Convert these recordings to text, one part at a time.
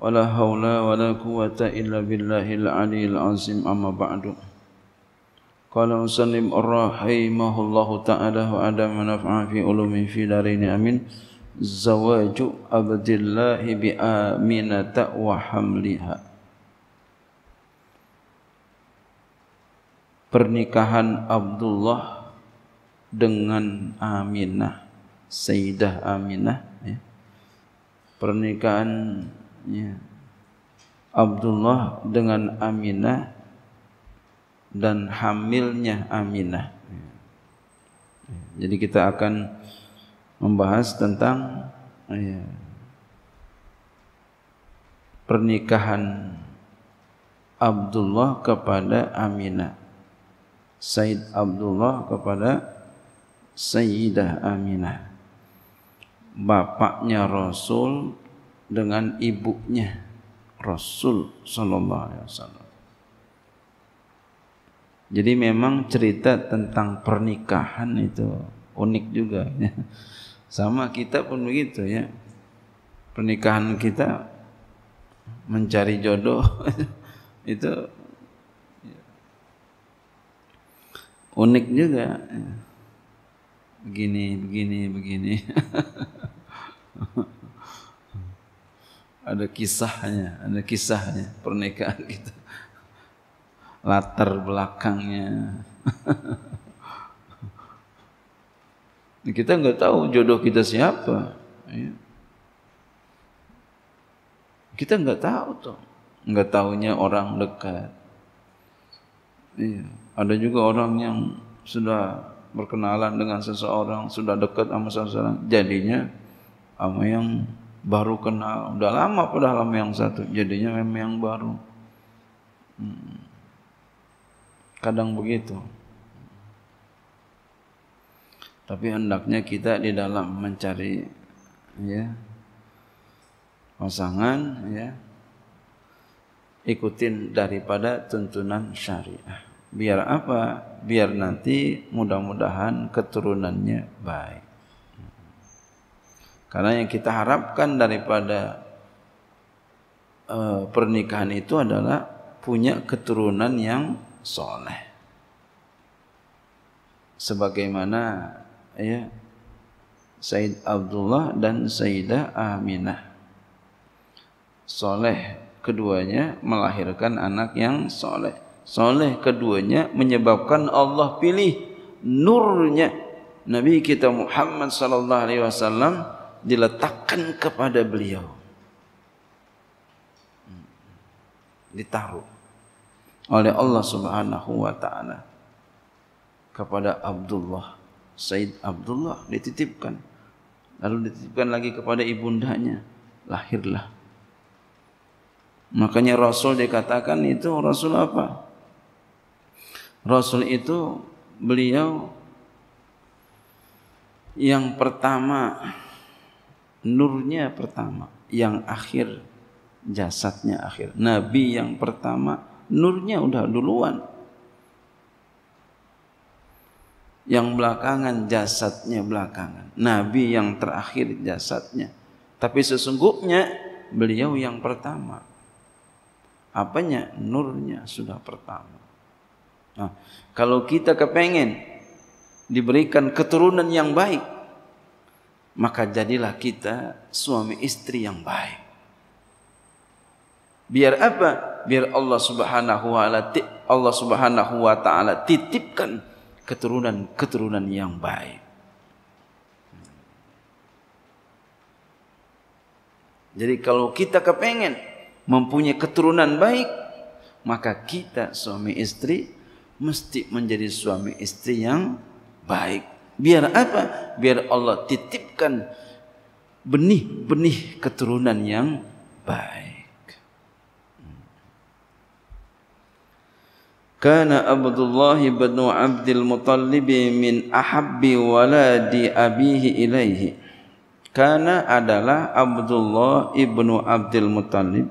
wala haula wala quwata illa billahil aliyil azim amma ba'du qala muslim rahimahullahu ta'ala wa adam manfa'a fi ulumi fi darini amin zawaju abdillah bi aminata wa hamliha pernikahan Abdullah dengan Aminah Sayyidah Aminah ya. pernikahan ya. Abdullah dengan Aminah dan hamilnya Aminah. Ya. Jadi kita akan membahas tentang ya, pernikahan Abdullah kepada Aminah. Said Abdullah kepada Sayyidah Aminah. Bapaknya Rasul dengan ibunya Rasul sallallahu alaihi wasallam. Jadi memang cerita tentang pernikahan itu unik juga ya. Sama kita pun begitu ya. Pernikahan kita mencari jodoh itu unik juga ya. begini begini begini ada kisahnya, ada kisahnya pernikahan kita. Latar belakangnya. kita enggak tahu jodoh kita siapa. Kita enggak tahu tuh. Enggak tahunya orang dekat. Iya. Ada juga orang yang sudah berkenalan dengan seseorang, sudah dekat sama seseorang, jadinya sama yang baru kenal. Udah lama padahal lama yang satu, jadinya meme yang baru. Hmm. Kadang begitu. Tapi hendaknya kita di dalam mencari ya pasangan ya ikutin daripada tuntunan syariah. Biar apa? Biar nanti mudah-mudahan keturunannya baik. Karena yang kita harapkan daripada uh, pernikahan itu adalah punya keturunan yang soleh. Sebagaimana ya, Said Abdullah dan Sayyidah Aminah. Soleh keduanya melahirkan anak yang soleh. Soleh keduanya menyebabkan Allah pilih nurnya Nabi kita Muhammad sallallahu alaihi wasallam diletakkan kepada beliau. Ditaruh oleh Allah Subhanahu wa taala kepada Abdullah, Said Abdullah dititipkan. Lalu dititipkan lagi kepada ibundanya, lahirlah. Makanya Rasul dikatakan itu Rasul apa? Rasul itu beliau yang pertama nurnya pertama yang akhir jasadnya akhir nabi yang pertama nurnya udah duluan yang belakangan jasadnya belakangan nabi yang terakhir jasadnya tapi sesungguhnya beliau yang pertama apanya nurnya sudah pertama nah, kalau kita kepengen diberikan keturunan yang baik maka jadilah kita suami istri yang baik. Biar apa? Biar Allah Subhanahu wa taala Allah Subhanahu wa taala titipkan keturunan-keturunan yang baik. Jadi kalau kita kepengen mempunyai keturunan baik, maka kita suami istri mesti menjadi suami istri yang baik. Biar apa? Biar Allah titipkan benih-benih keturunan yang baik. Kana Abdullah bin Abdul Muttalib min ahabbi waladi abihi ilaihi. Kana adalah Abdullah ibnu Abdul Muttalib.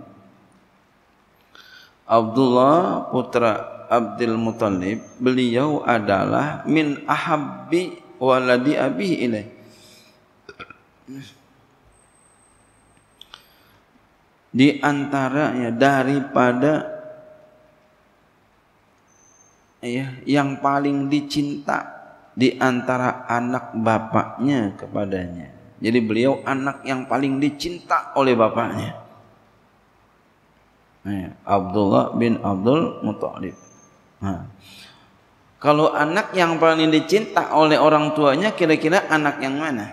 Abdullah putra Abdul Muttalib, beliau adalah min ahabbi waladi abi ini Di antara ya daripada ya yang paling dicinta di antara anak bapaknya kepadanya. Jadi beliau anak yang paling dicinta oleh bapaknya. Ya, Abdullah bin Abdul Muttalib. Nah. Ha. Kalau anak yang paling dicinta oleh orang tuanya kira-kira anak yang mana?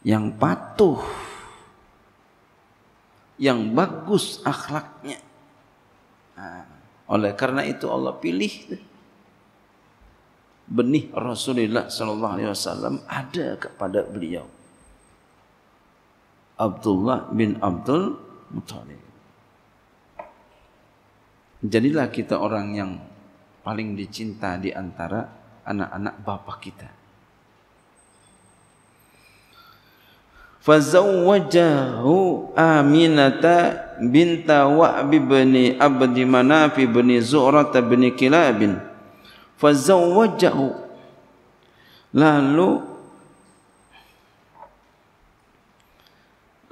Yang patuh. Yang bagus akhlaknya. Nah, oleh karena itu Allah pilih benih Rasulullah sallallahu alaihi wasallam ada kepada beliau. Abdullah bin Abdul Muthalib. Jadilah kita orang yang paling dicinta di antara anak-anak bapa kita. Fazawajahu Aminata binta Wa'b bin Abd Manaf bin Zurat bin Kilab. Fazawajahu Lalu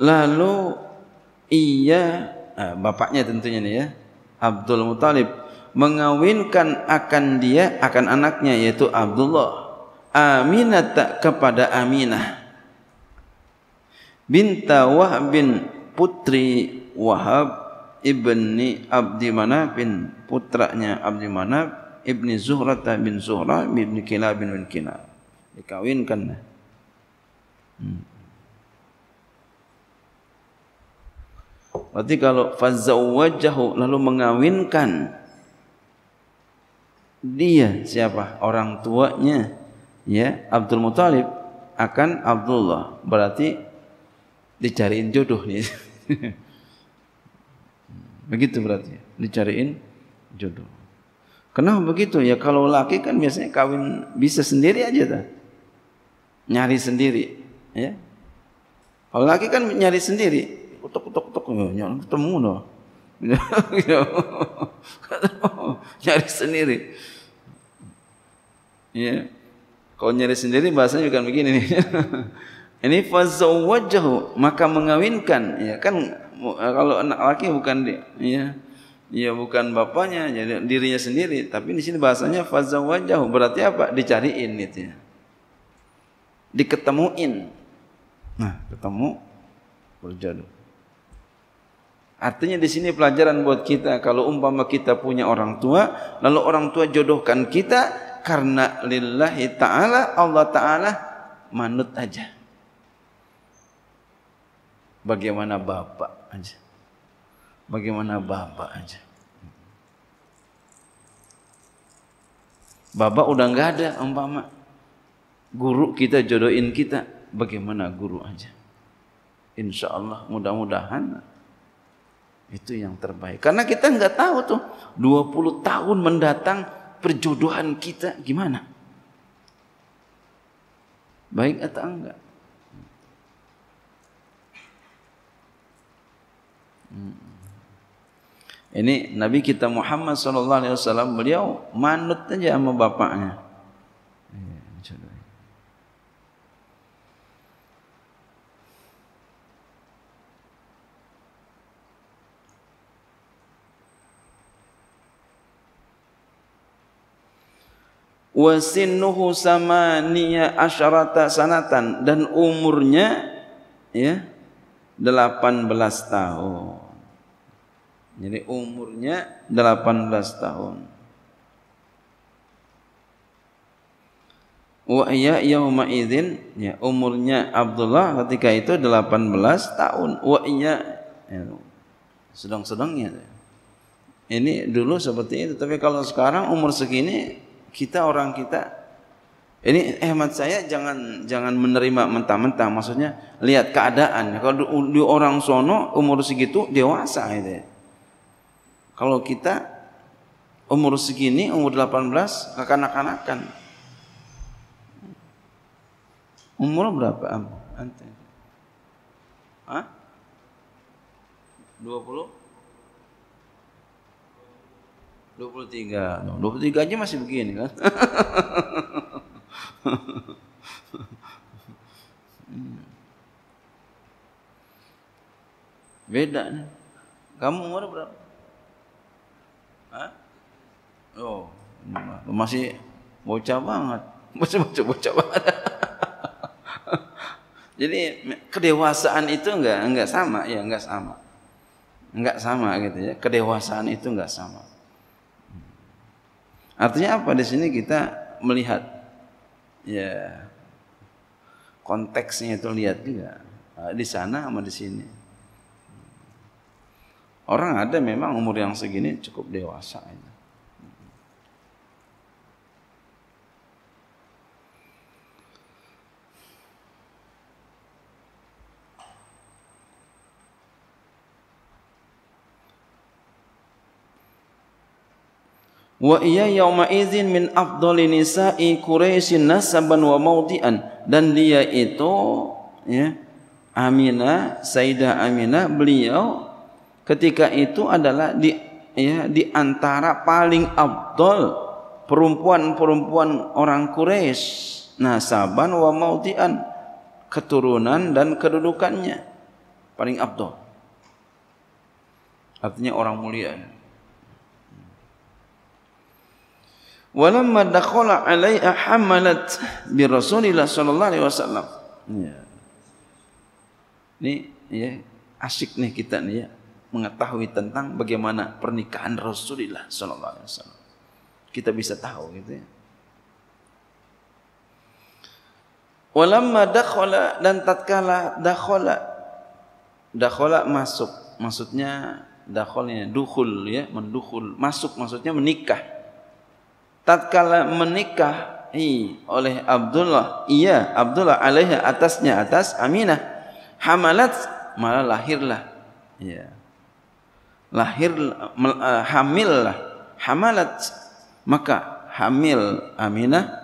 Lalu ia eh, bapaknya tentunya nih ya Abdul Muthalib mengawinkan akan dia akan anaknya yaitu Abdullah Aminata kepada Aminah binta Wahab bin putri Wahab ibni Abdi Manab bin putranya Abdi Manab ibni Zuhrata bin Zuhra ibni Kila bin bin Kila dikawinkan hmm. berarti kalau fazawajahu lalu mengawinkan dia siapa orang tuanya ya Abdul Muthalib akan Abdullah berarti dicariin jodoh ya. begitu berarti dicariin jodoh kenapa begitu ya kalau laki kan biasanya kawin bisa sendiri aja tuh nyari sendiri ya kalau laki kan nyari sendiri utuk utuk utuk ketemu loh no. nyari sendiri. Ya. Kalau nyari sendiri bahasanya bukan begini nih. Ini fazawajahu maka mengawinkan ya kan eh, kalau anak laki bukan dia ya ya bukan bapaknya jadi dirinya sendiri tapi di sini bahasanya fazawajahu berarti apa dicariin gitu ya diketemuin nah ketemu berjodoh Artinya di sini pelajaran buat kita kalau umpama kita punya orang tua, lalu orang tua jodohkan kita karena lillahi taala Allah taala manut aja. Bagaimana bapak aja. Bagaimana bapak aja. Bapak udah nggak ada umpama guru kita jodohin kita bagaimana guru aja. Insya Allah mudah-mudahan Itu yang terbaik. Karena kita enggak tahu tuh 20 tahun mendatang perjodohan kita gimana. Baik atau enggak. Hmm. Ini Nabi kita Muhammad Sallallahu Alaihi Wasallam beliau manut aja sama bapaknya. wasinnuhu samaniya asyarata sanatan dan umurnya ya 18 tahun. Jadi umurnya 18 tahun. Wa ya yauma idzin ya umurnya Abdullah ketika itu 18 tahun. Wa ya sedang-sedangnya. Ini dulu seperti itu, tapi kalau sekarang umur segini kita orang kita ini hemat saya jangan jangan menerima mentah-mentah maksudnya lihat keadaan kalau di orang sono umur segitu dewasa gitu ya. kalau kita umur segini umur 18 kekanak-kanakan umur berapa ante Hah? 20 23. 23 aja masih begini kan. Beda nih. Kamu umur berapa? Hah? Oh, masih bocah banget. Masih bocah bocah banget. Jadi kedewasaan itu enggak enggak sama ya, enggak sama. Enggak sama gitu ya. Kedewasaan itu enggak sama. Artinya apa di sini kita melihat ya konteksnya itu lihat juga nah, di sana sama di sini. Orang ada memang umur yang segini cukup dewasa ini. wa iya yauma izin min afdali nisa'i quraisy nasaban wa mawdian dan dia itu ya Aminah Sayyidah Aminah beliau ketika itu adalah di ya di antara paling afdal perempuan-perempuan orang kureis nasaban wa mautian keturunan dan kedudukannya paling Abdol artinya orang mulia Walamma dakhala alaiha hamalat bi Rasulillah sallallahu alaihi wasallam. Ya. Ini ya, asik nih kita nih ya mengetahui tentang bagaimana pernikahan Rasulillah sallallahu alaihi wasallam. Kita bisa tahu gitu ya. Walamma dakhala dan tatkala dakhala dakhala masuk maksudnya dakhalnya dukhul ya mendukhul masuk maksudnya menikah tatkala menikah hi, oleh Abdullah iya Abdullah alaihi atasnya atas Aminah hamalat malah lahirlah ya lahir eh, hamil lah, hamalat maka hamil Aminah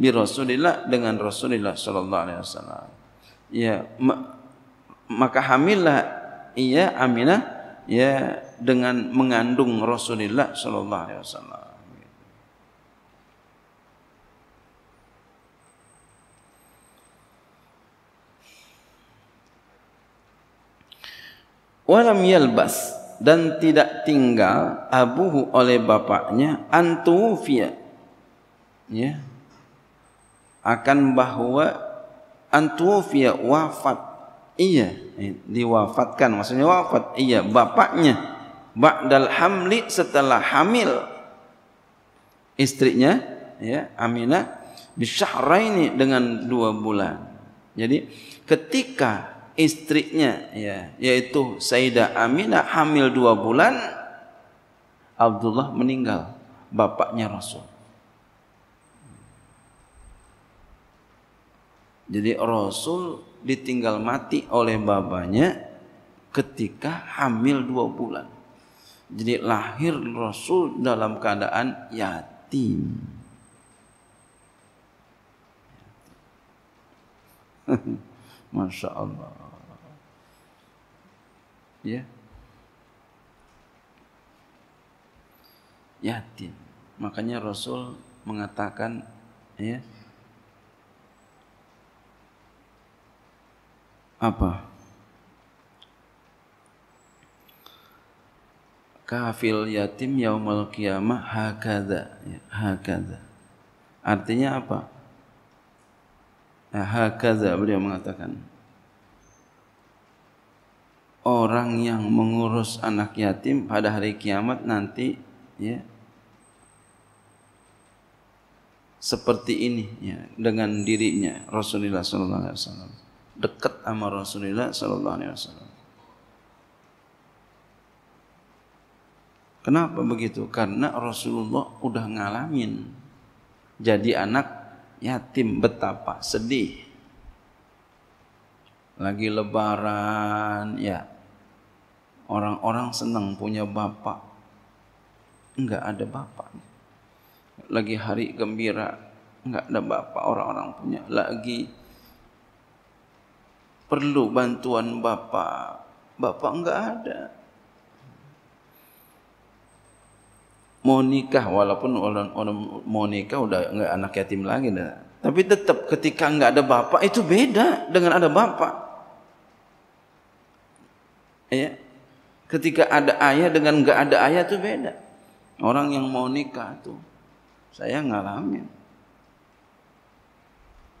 bi Rasulillah dengan Rasulillah sallallahu alaihi wasallam ya maka hamillah iya Aminah ya dengan mengandung Rasulillah sallallahu alaihi wasallam Walam yalbas dan tidak tinggal abuhu oleh bapaknya antufia. Ya. Akan bahwa antufia wafat. Iya, eh, diwafatkan maksudnya wafat. Iya, bapaknya ba'dal hamli setelah hamil istrinya ya Aminah bisyahraini dengan dua bulan. Jadi ketika istrinya ya yaitu Sayyidah Aminah hamil dua bulan Abdullah meninggal bapaknya Rasul jadi Rasul ditinggal mati oleh babanya ketika hamil dua bulan jadi lahir Rasul dalam keadaan yatim Masya Allah ya yatim makanya Rasul mengatakan ya apa kafil yatim yaumul kiamah hakada ya, hakada artinya apa nah, hakada beliau mengatakan orang yang mengurus anak yatim pada hari kiamat nanti ya seperti ini ya dengan dirinya Rasulullah sallallahu alaihi wasallam dekat sama Rasulullah sallallahu alaihi wasallam Kenapa begitu? Karena Rasulullah udah ngalamin jadi anak yatim betapa sedih lagi lebaran ya Orang-orang senang punya bapak. Enggak ada bapak. Lagi hari gembira, enggak ada bapak orang-orang punya. Lagi perlu bantuan bapak. Bapak enggak ada. Mau nikah, walaupun orang, orang mau nikah udah enggak anak yatim lagi. Dah. Tapi tetap ketika enggak ada bapak, itu beda dengan ada bapak. Ya, Ketika ada ayah dengan enggak ada ayah itu beda. Orang yang mau nikah itu saya ngalamin.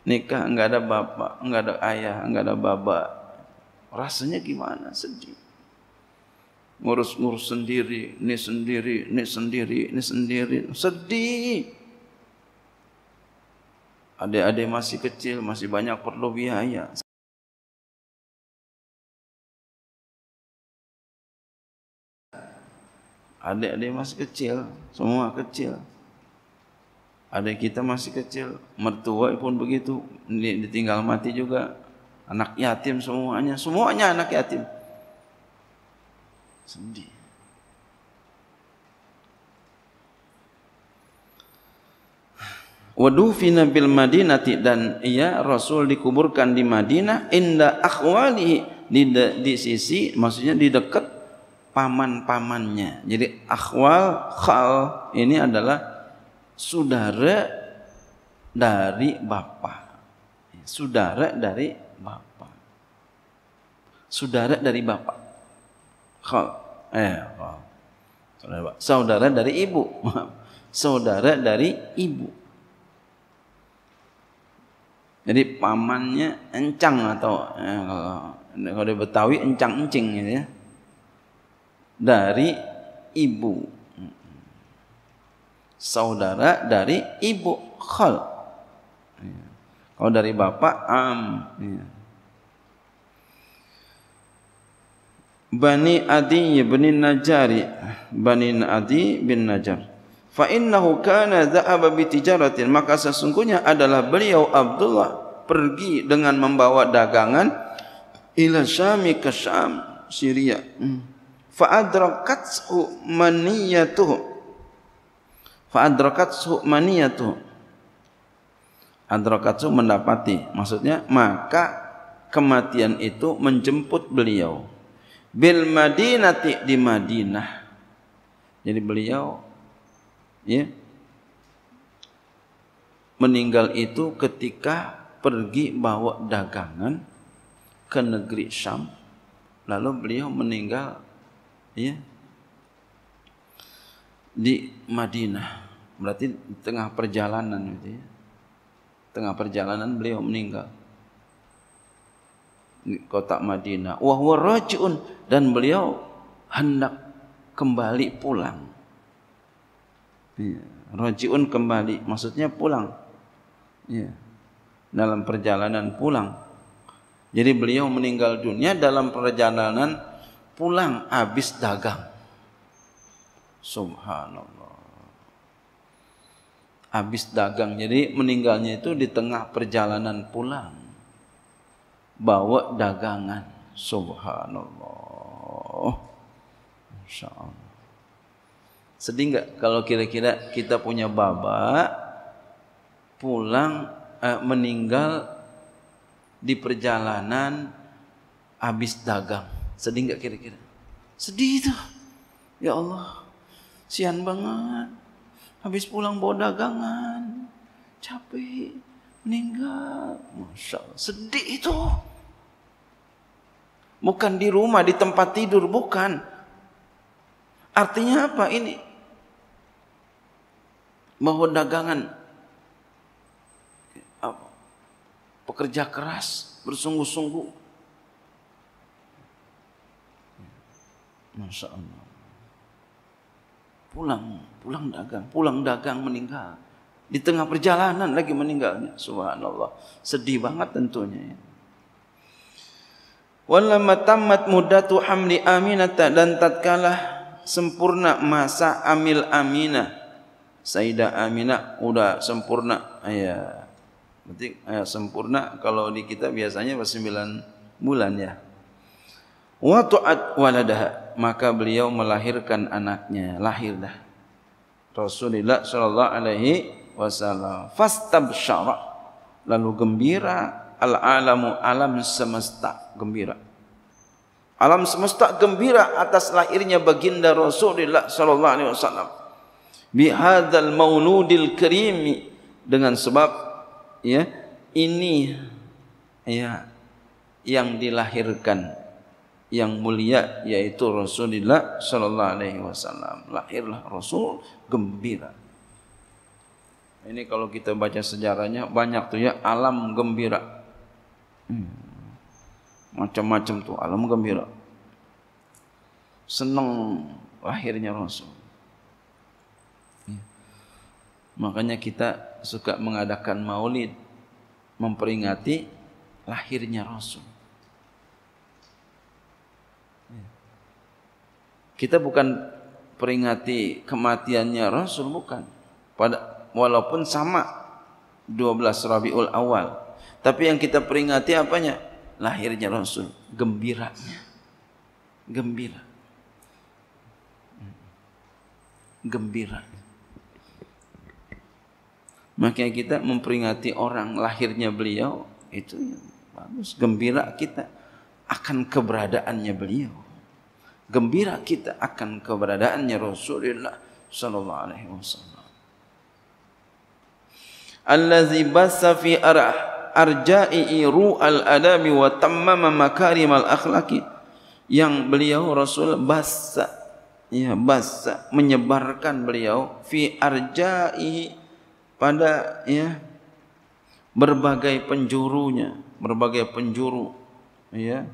Nikah enggak ada bapak, enggak ada ayah, enggak ada bapak. Rasanya gimana? Sedih. Ngurus-ngurus sendiri, ini sendiri, ini sendiri, ini sendiri. Sedih. Adik-adik masih kecil, masih banyak perlu biaya. Adik-adik masih kecil, semua kecil. Adik kita masih kecil, mertua pun begitu, ditinggal mati juga. Anak yatim semuanya, semuanya anak yatim. Sedih. Waduh fina bil Madinati dan ia Rasul dikuburkan di Madinah inda akhwali di, di sisi maksudnya di dekat paman-pamannya. Jadi akhwal khal ini adalah saudara dari bapa, Saudara dari bapa, Saudara dari bapa, Khal. Eh, khal. Saudara, saudara dari ibu. saudara dari ibu. Jadi pamannya encang atau eh, kalau, kalau dia betawi encang-encing gitu ya dari ibu saudara dari ibu khal kalau dari bapak am Bani Adi bin Najari Bani Adi bin Najar Fa innahu kana dha'aba bi tijaratin maka sesungguhnya adalah beliau Abdullah pergi dengan membawa dagangan ila Syam ke Syam Syria hmm fa'adrakatsu maniyatuhu fa'adrakatsu maniyatuhu adrakatsu mendapati maksudnya maka kematian itu menjemput beliau bil madinati di Madinah jadi beliau ya meninggal itu ketika pergi bawa dagangan ke negeri Syam lalu beliau meninggal ya di Madinah berarti tengah perjalanan gitu ya tengah perjalanan beliau meninggal di kota Madinah wa huwa rajiun dan beliau hendak kembali pulang ya rajiun kembali maksudnya pulang ya dalam perjalanan pulang jadi beliau meninggal dunia dalam perjalanan pulang habis dagang. Subhanallah. Habis dagang. Jadi meninggalnya itu di tengah perjalanan pulang. Bawa dagangan. Subhanallah. Insyaallah. Sedih nggak kalau kira-kira kita punya babak pulang eh, meninggal di perjalanan habis dagang. Sedih enggak kira-kira? Sedih itu. Ya Allah. Sian banget. Habis pulang bawa dagangan. Capek. Meninggal. Masya Allah. Sedih itu. Bukan di rumah, di tempat tidur. Bukan. Artinya apa ini? Bahwa dagangan. Pekerja keras. Bersungguh-sungguh Masya Allah. Pulang, pulang dagang, pulang dagang meninggal. Di tengah perjalanan lagi meninggalnya. Subhanallah. Sedih banget tentunya. Ya. Walamma tamat mudatu hamli aminata dan tatkala sempurna masa amil aminah. Sayyidah Aminah udah sempurna. Ya. Berarti ya, sempurna kalau di kita biasanya 9 bulan ya. Wa tu'at waladaha maka beliau melahirkan anaknya lahir dah Rasulullah sallallahu alaihi wasallam fastabshara lalu gembira al alamu alam semesta gembira alam semesta gembira atas lahirnya baginda Rasulullah sallallahu alaihi wasallam bi hadzal mauludil karim dengan sebab ya ini ya yang dilahirkan yang mulia yaitu Rasulullah sallallahu alaihi wasallam. Lahirlah Rasul gembira. Ini kalau kita baca sejarahnya banyak tuh ya alam gembira. Hmm. Macam-macam tuh alam gembira. Senang lahirnya Rasul. Ya. Makanya kita suka mengadakan maulid memperingati lahirnya Rasul. kita bukan peringati kematiannya Rasul bukan pada walaupun sama 12 Rabiul Awal tapi yang kita peringati apanya lahirnya Rasul gembiranya gembira gembira makanya kita memperingati orang lahirnya beliau itu bagus gembira kita akan keberadaannya beliau gembira kita akan keberadaannya Rasulullah sallallahu alaihi wasallam. Allazi bassa fi arah arja'i iru al-adami wa tammama makarim al-akhlaqi yang beliau Rasul basa ya basa menyebarkan beliau fi arja'i pada ya berbagai penjurunya berbagai penjuru ya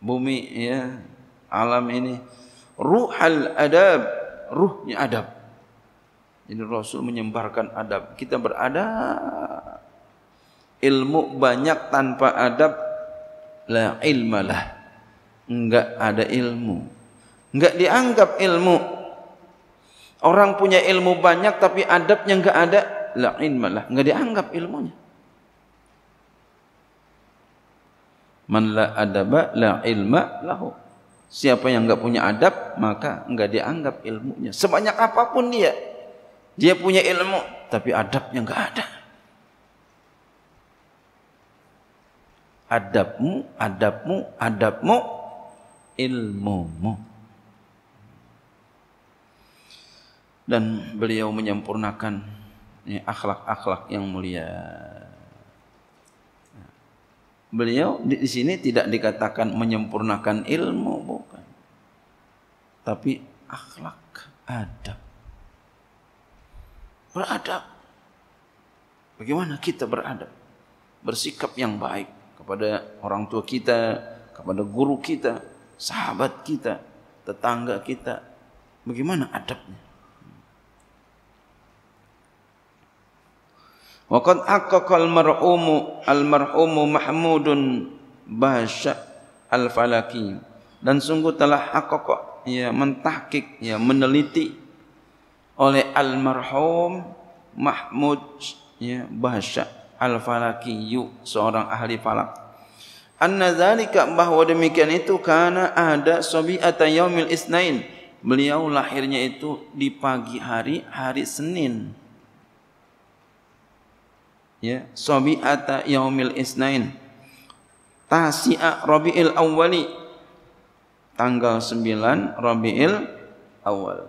bumi ya alam ini ruhal adab ruhnya adab jadi rasul menyembarkan adab kita berada ilmu banyak tanpa adab la ilmalah enggak ada ilmu enggak dianggap ilmu orang punya ilmu banyak tapi adabnya enggak ada la ilmalah enggak dianggap ilmunya man la adaba la ilma lahu Siapa yang enggak punya adab, maka enggak dianggap ilmunya. Sebanyak apapun dia, dia punya ilmu, tapi adabnya enggak ada. Adabmu, adabmu, adabmu, ilmumu. Dan beliau menyempurnakan akhlak-akhlak yang mulia beliau di, sini tidak dikatakan menyempurnakan ilmu bukan tapi akhlak adab beradab bagaimana kita beradab bersikap yang baik kepada orang tua kita kepada guru kita sahabat kita tetangga kita bagaimana adabnya Wa qad aqqa al-mar'umu al-mar'umu Mahmudun Basha al-Falaki. Dan sungguh telah haqqa ya mentahqiq ya meneliti oleh al Mahmud ya Basha al-Falaki seorang ahli falak. Anna zalika bahwa demikian itu karena ada sabi'ata yaumil isnain. Beliau lahirnya itu di pagi hari hari Senin ya sabi'ata yaumil isnain tasi'a rabi'il awwali tanggal 9 rabi'il awal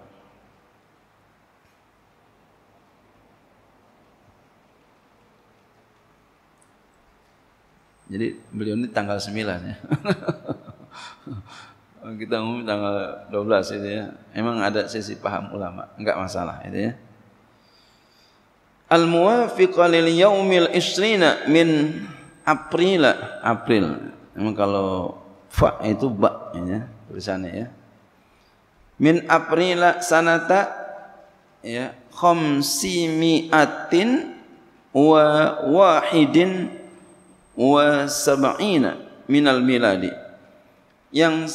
Jadi beliau ini tanggal 9 ya. Kita umum tanggal 12 itu ya. Emang ada sesi paham ulama, enggak masalah itu ya al-muwafiqa lil yaumil isrina min aprila april memang kalau fa itu ba ya tulisannya ya min aprila sanata ya khamsimiatin wa wahidin wa sab'ina minal miladi yang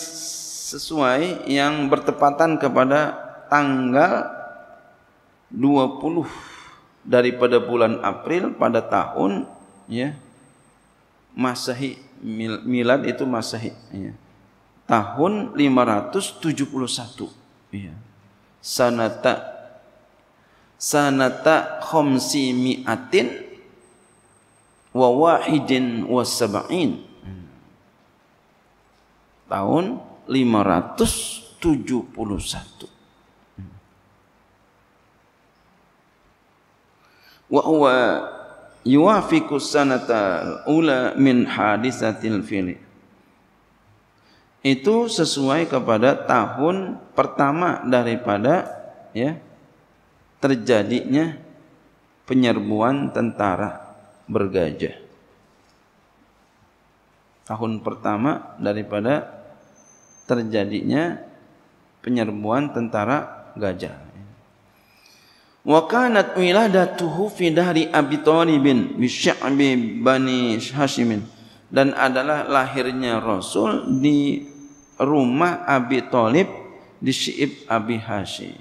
sesuai yang bertepatan kepada tanggal 20 daripada bulan April pada tahun ya Masehi milad itu Masehi ya. Tahun 571 ya. Sanata Sanata khomsi mi'atin wa wasabain Tahun 571. wa huwa yuwafiqu sanata ula min hadisatil fili itu sesuai kepada tahun pertama daripada ya terjadinya penyerbuan tentara bergajah tahun pertama daripada terjadinya penyerbuan tentara gajah wa kanat wiladatuhu fi dari Abi Thalibin bi Syi'bi bani Hashim dan adalah lahirnya Rasul di rumah Abi Thalib di Syi'ib Abi Hashim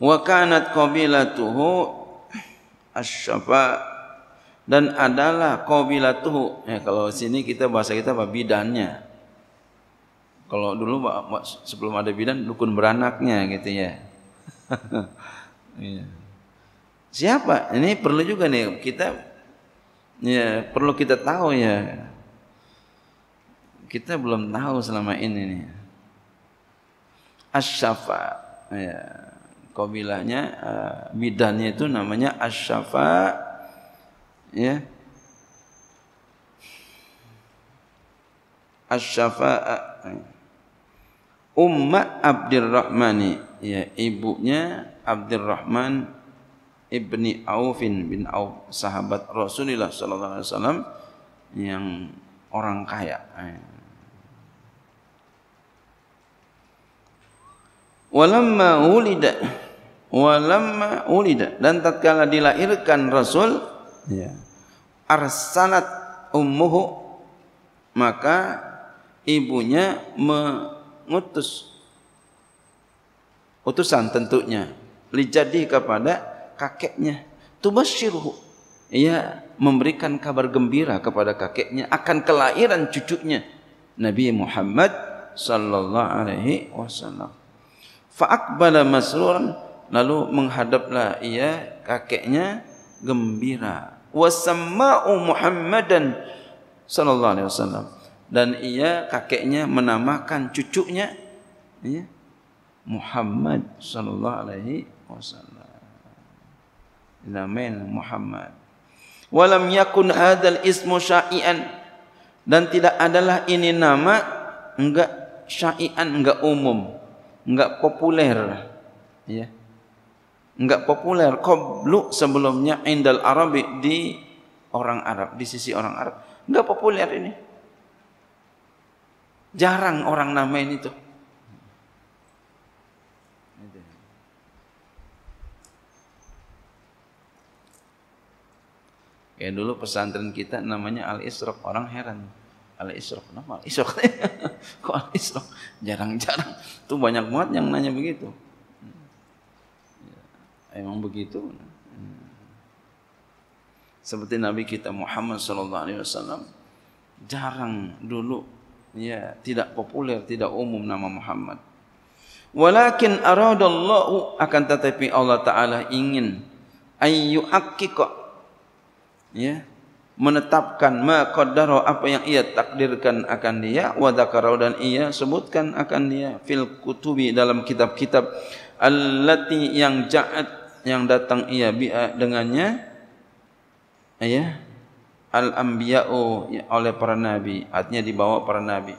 wa kanat qabilatuhu asyafa dan adalah qabilatuhu ya kalau sini kita bahasa kita apa bidannya Kalau dulu sebelum ada bidan dukun beranaknya gitu ya. Iya. Siapa? Ini perlu juga nih kita ya perlu kita tahu ya. Kita belum tahu selama ini nih. Asyafa ya. Kabilahnya uh, bidannya itu namanya asyafa ya. Asyafa Umma Abdurrahman ya ibunya Abdurrahman ibni Aufin bin Auf sahabat Rasulullah sallallahu alaihi wasallam yang orang kaya. Walamma ulida walamma ulida dan tatkala dilahirkan Rasul ya. arsalat ummuhu maka ibunya me ngutus utusan tentunya lijadi kepada kakeknya tubasyiruhu ia memberikan kabar gembira kepada kakeknya akan kelahiran cucunya Nabi Muhammad sallallahu alaihi wasallam fa aqbala masruran lalu menghadaplah ia kakeknya gembira wasamma'u Muhammadan sallallahu alaihi wasallam dan ia kakeknya menamakan cucunya ya, Muhammad sallallahu alaihi wasallam. Namain Muhammad. Walam yakun hadzal ismu syai'an dan tidak adalah ini nama enggak syai'an enggak umum, enggak populer. Ya. Enggak populer qablu sebelumnya indal arabi di orang Arab, di sisi orang Arab. Enggak populer ini. Jarang orang namain itu. Ya dulu pesantren kita namanya Al-Isrok, orang heran. Al-Isrok, nama Al-Isrok. Kok Al-Isrok? Jarang-jarang. Itu banyak banget yang nanya begitu. Ya, emang begitu? Seperti Nabi kita Muhammad SAW jarang dulu ya tidak populer tidak umum nama Muhammad walakin aradallahu akan tetapi Allah taala ingin ayyu aqiqa ya menetapkan maqaddara apa yang ia takdirkan akan dia wa dzakara dan ia sebutkan akan dia fil kutubi dalam kitab-kitab allati yang ja'at yang datang ia bi'a dengannya ya al-anbiya'u ya, oleh para nabi artinya dibawa para nabi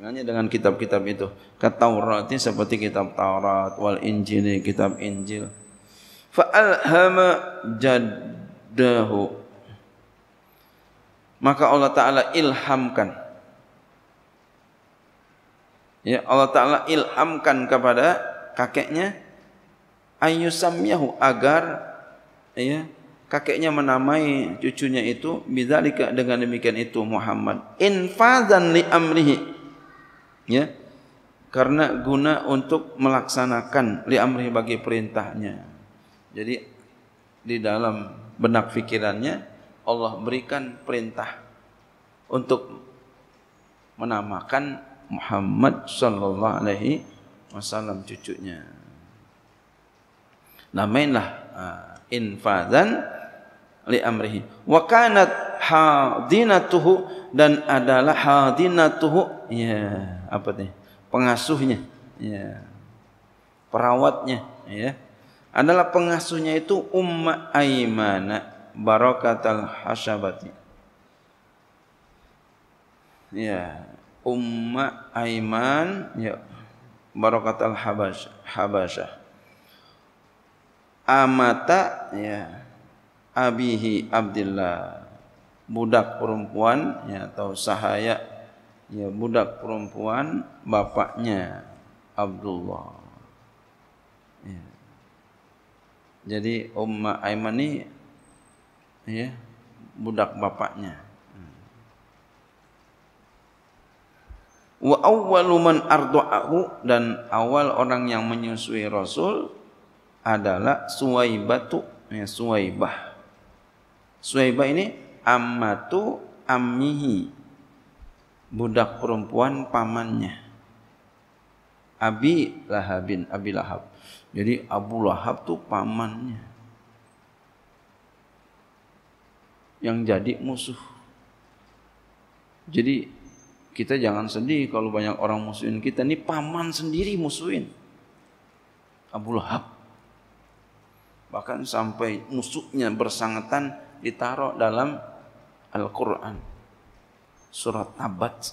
hanya dengan kitab-kitab itu kata Taurat ini seperti kitab Taurat wal Injil kitab Injil fa alhama jaddahu maka Allah taala ilhamkan ya Allah taala ilhamkan kepada kakeknya ayyusamyahu agar ya kakeknya menamai cucunya itu bizalika dengan demikian itu Muhammad infazan li amrihi ya karena guna untuk melaksanakan li amrihi bagi perintahnya jadi di dalam benak fikirannya Allah berikan perintah untuk menamakan Muhammad sallallahu alaihi wasallam cucunya namainlah ah, infazan li amrihi wa kanat hadinatuhu dan adalah hadinatuhu ya apa tuh pengasuhnya ya perawatnya ya adalah pengasuhnya itu umma aimana barakatal hasabati ya umma aiman ya barakatal habasyah habasyah amata ya abihi Abdillah budak perempuan ya, atau sahaya ya budak perempuan bapaknya Abdullah. Ya. Jadi Umma Aiman ini ya budak bapaknya. Wa awwalu man ardu'ahu dan awal orang yang menyusui Rasul adalah Suwaibatu ya Suwaibah. Suhaibah ini ammatu ammihi budak perempuan pamannya Abi Lahabin Abi Lahab. Jadi Abu Lahab tuh pamannya yang jadi musuh. Jadi kita jangan sedih kalau banyak orang musuhin kita. Ini paman sendiri musuhin. Abu Lahab. Bahkan sampai musuhnya bersangatan ditaruh dalam Al-Quran Surat Tabat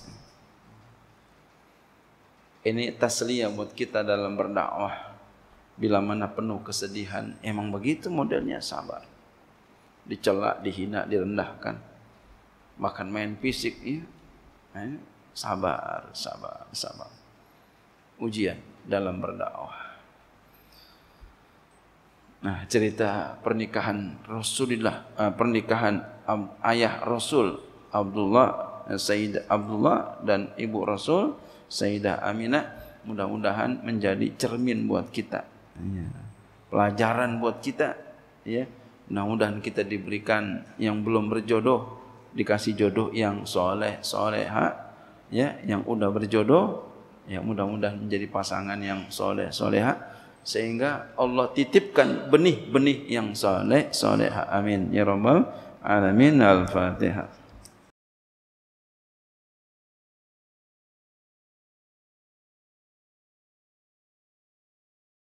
Ini tasliyah buat kita dalam berdakwah Bila mana penuh kesedihan Emang begitu modelnya sabar Dicelak, dihina, direndahkan Bahkan main fisik ya. Eh, sabar, sabar, sabar Ujian dalam berdakwah Nah, cerita pernikahan Rasulullah, eh, pernikahan um, ayah Rasul Abdullah, eh, Sayyidah Abdullah dan ibu Rasul Sayyidah Aminah mudah-mudahan menjadi cermin buat kita. Pelajaran buat kita, ya. Mudah-mudahan kita diberikan yang belum berjodoh dikasih jodoh yang soleh soleha, ya, yang sudah berjodoh, ya mudah-mudahan menjadi pasangan yang soleh soleha sehingga Allah titipkan benih-benih yang saleh salehah amin ya rabbal alamin al-fatihah